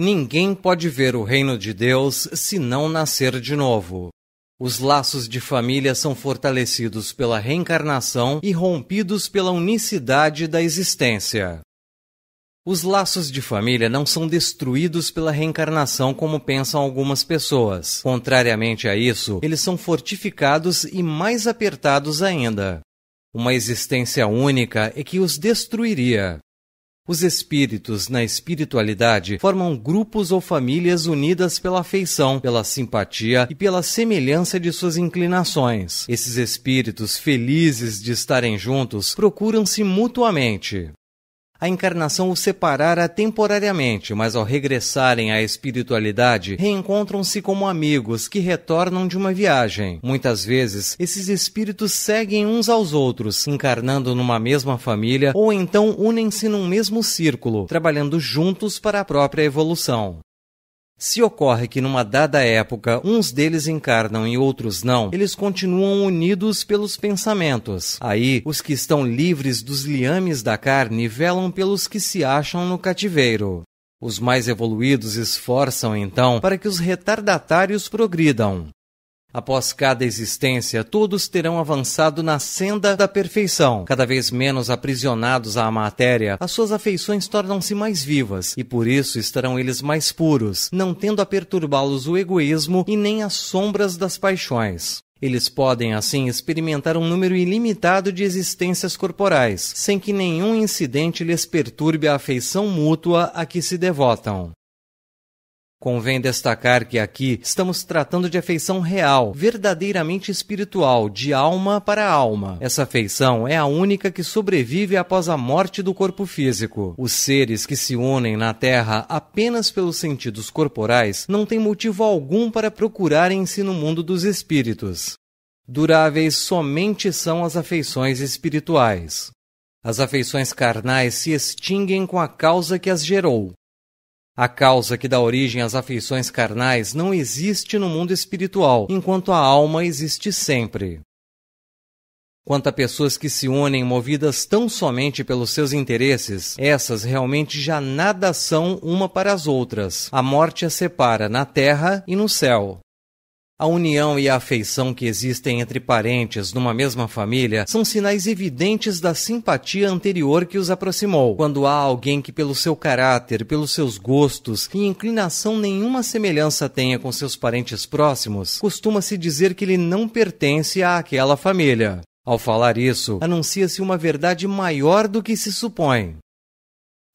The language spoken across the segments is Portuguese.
Ninguém pode ver o reino de Deus se não nascer de novo. Os laços de família são fortalecidos pela reencarnação e rompidos pela unicidade da existência. Os laços de família não são destruídos pela reencarnação como pensam algumas pessoas. Contrariamente a isso, eles são fortificados e mais apertados ainda. Uma existência única é que os destruiria. Os espíritos na espiritualidade formam grupos ou famílias unidas pela afeição, pela simpatia e pela semelhança de suas inclinações. Esses espíritos felizes de estarem juntos procuram-se mutuamente a encarnação os separara temporariamente, mas ao regressarem à espiritualidade, reencontram-se como amigos que retornam de uma viagem. Muitas vezes, esses espíritos seguem uns aos outros, encarnando numa mesma família ou então unem-se num mesmo círculo, trabalhando juntos para a própria evolução. Se ocorre que numa dada época uns deles encarnam e outros não, eles continuam unidos pelos pensamentos. Aí, os que estão livres dos liames da carne velam pelos que se acham no cativeiro. Os mais evoluídos esforçam então para que os retardatários progridam. Após cada existência, todos terão avançado na senda da perfeição. Cada vez menos aprisionados à matéria, as suas afeições tornam-se mais vivas, e por isso estarão eles mais puros, não tendo a perturbá-los o egoísmo e nem as sombras das paixões. Eles podem, assim, experimentar um número ilimitado de existências corporais, sem que nenhum incidente lhes perturbe a afeição mútua a que se devotam. Convém destacar que aqui estamos tratando de afeição real, verdadeiramente espiritual, de alma para alma. Essa afeição é a única que sobrevive após a morte do corpo físico. Os seres que se unem na Terra apenas pelos sentidos corporais não têm motivo algum para procurarem-se no mundo dos espíritos. Duráveis somente são as afeições espirituais. As afeições carnais se extinguem com a causa que as gerou. A causa que dá origem às afeições carnais não existe no mundo espiritual, enquanto a alma existe sempre. Quanto a pessoas que se unem movidas tão somente pelos seus interesses, essas realmente já nada são uma para as outras. A morte as separa na terra e no céu. A união e a afeição que existem entre parentes numa mesma família são sinais evidentes da simpatia anterior que os aproximou. Quando há alguém que, pelo seu caráter, pelos seus gostos e inclinação, nenhuma semelhança tenha com seus parentes próximos, costuma-se dizer que ele não pertence àquela família. Ao falar isso, anuncia-se uma verdade maior do que se supõe.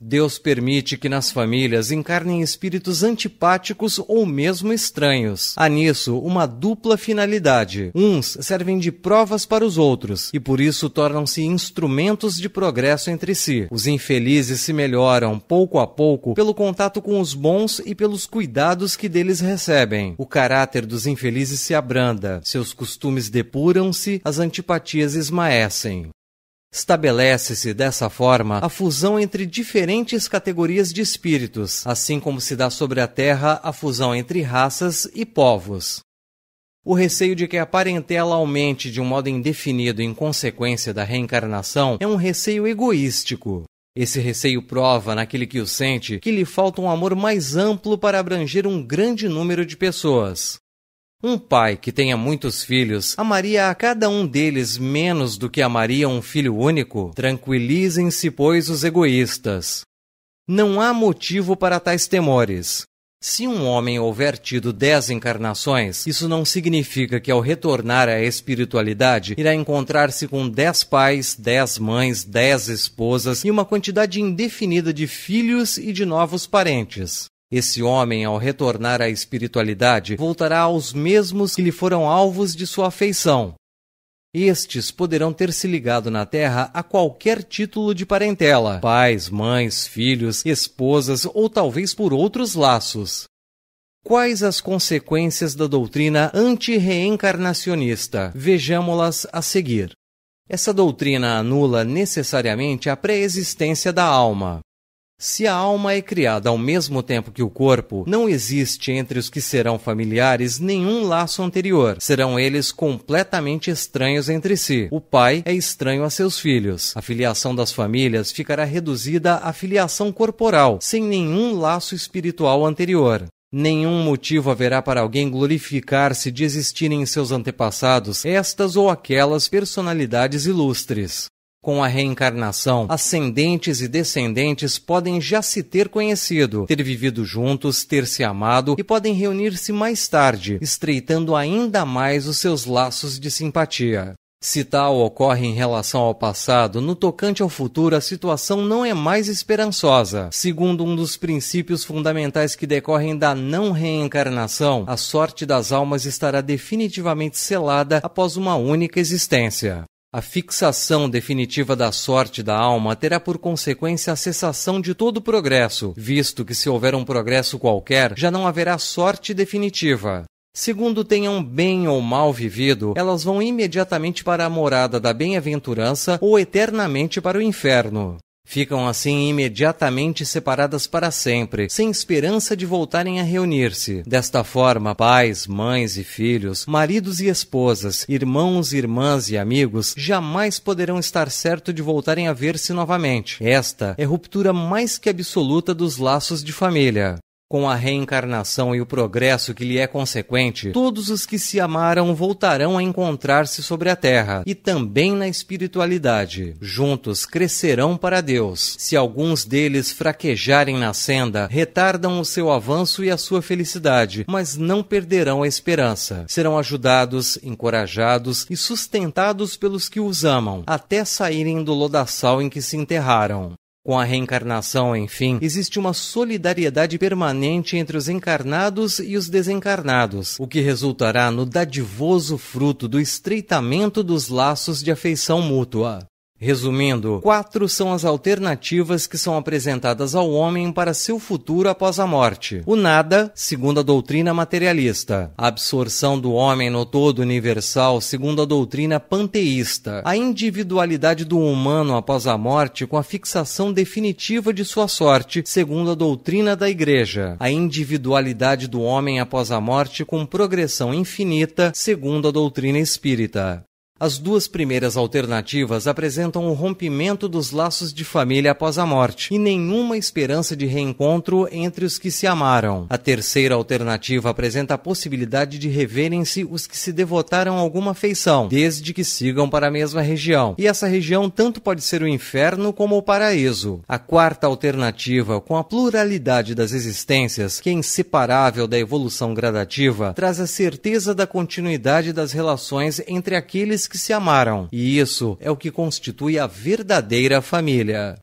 Deus permite que nas famílias encarnem espíritos antipáticos ou mesmo estranhos. Há nisso uma dupla finalidade. Uns servem de provas para os outros e por isso tornam-se instrumentos de progresso entre si. Os infelizes se melhoram pouco a pouco pelo contato com os bons e pelos cuidados que deles recebem. O caráter dos infelizes se abranda, seus costumes depuram-se, as antipatias esmaecem. Estabelece-se dessa forma a fusão entre diferentes categorias de espíritos, assim como se dá sobre a Terra a fusão entre raças e povos. O receio de que a parentela aumente de um modo indefinido em consequência da reencarnação é um receio egoístico. Esse receio prova naquele que o sente que lhe falta um amor mais amplo para abranger um grande número de pessoas. Um pai que tenha muitos filhos amaria a cada um deles menos do que amaria um filho único? Tranquilizem-se, pois, os egoístas. Não há motivo para tais temores. Se um homem houver tido dez encarnações, isso não significa que ao retornar à espiritualidade irá encontrar-se com dez pais, dez mães, dez esposas e uma quantidade indefinida de filhos e de novos parentes. Esse homem, ao retornar à espiritualidade, voltará aos mesmos que lhe foram alvos de sua afeição. Estes poderão ter se ligado na terra a qualquer título de parentela, pais, mães, filhos, esposas ou talvez por outros laços. Quais as consequências da doutrina anti-reencarnacionista? Vejamos-las a seguir. Essa doutrina anula necessariamente a pré-existência da alma. Se a alma é criada ao mesmo tempo que o corpo, não existe entre os que serão familiares nenhum laço anterior. Serão eles completamente estranhos entre si. O pai é estranho a seus filhos. A filiação das famílias ficará reduzida à filiação corporal, sem nenhum laço espiritual anterior. Nenhum motivo haverá para alguém glorificar-se de existirem em seus antepassados estas ou aquelas personalidades ilustres. Com a reencarnação, ascendentes e descendentes podem já se ter conhecido, ter vivido juntos, ter se amado e podem reunir-se mais tarde, estreitando ainda mais os seus laços de simpatia. Se tal ocorre em relação ao passado, no tocante ao futuro a situação não é mais esperançosa. Segundo um dos princípios fundamentais que decorrem da não reencarnação, a sorte das almas estará definitivamente selada após uma única existência. A fixação definitiva da sorte da alma terá por consequência a cessação de todo progresso, visto que se houver um progresso qualquer, já não haverá sorte definitiva. Segundo tenham bem ou mal vivido, elas vão imediatamente para a morada da bem-aventurança ou eternamente para o inferno. Ficam assim imediatamente separadas para sempre, sem esperança de voltarem a reunir-se. Desta forma, pais, mães e filhos, maridos e esposas, irmãos, irmãs e amigos jamais poderão estar certo de voltarem a ver-se novamente. Esta é ruptura mais que absoluta dos laços de família com a reencarnação e o progresso que lhe é consequente, todos os que se amaram voltarão a encontrar-se sobre a terra e também na espiritualidade. Juntos crescerão para Deus. Se alguns deles fraquejarem na senda, retardam o seu avanço e a sua felicidade, mas não perderão a esperança. Serão ajudados, encorajados e sustentados pelos que os amam, até saírem do lodaçal em que se enterraram. Com a reencarnação, enfim, existe uma solidariedade permanente entre os encarnados e os desencarnados, o que resultará no dadivoso fruto do estreitamento dos laços de afeição mútua. Resumindo, quatro são as alternativas que são apresentadas ao homem para seu futuro após a morte. O nada, segundo a doutrina materialista. A absorção do homem no todo universal, segundo a doutrina panteísta. A individualidade do humano após a morte com a fixação definitiva de sua sorte, segundo a doutrina da Igreja. A individualidade do homem após a morte com progressão infinita, segundo a doutrina espírita. As duas primeiras alternativas apresentam o rompimento dos laços de família após a morte e nenhuma esperança de reencontro entre os que se amaram. A terceira alternativa apresenta a possibilidade de reverem-se os que se devotaram a alguma afeição, desde que sigam para a mesma região. E essa região tanto pode ser o inferno como o paraíso. A quarta alternativa, com a pluralidade das existências, que é inseparável da evolução gradativa, traz a certeza da continuidade das relações entre aqueles que se amaram, e isso é o que constitui a verdadeira família.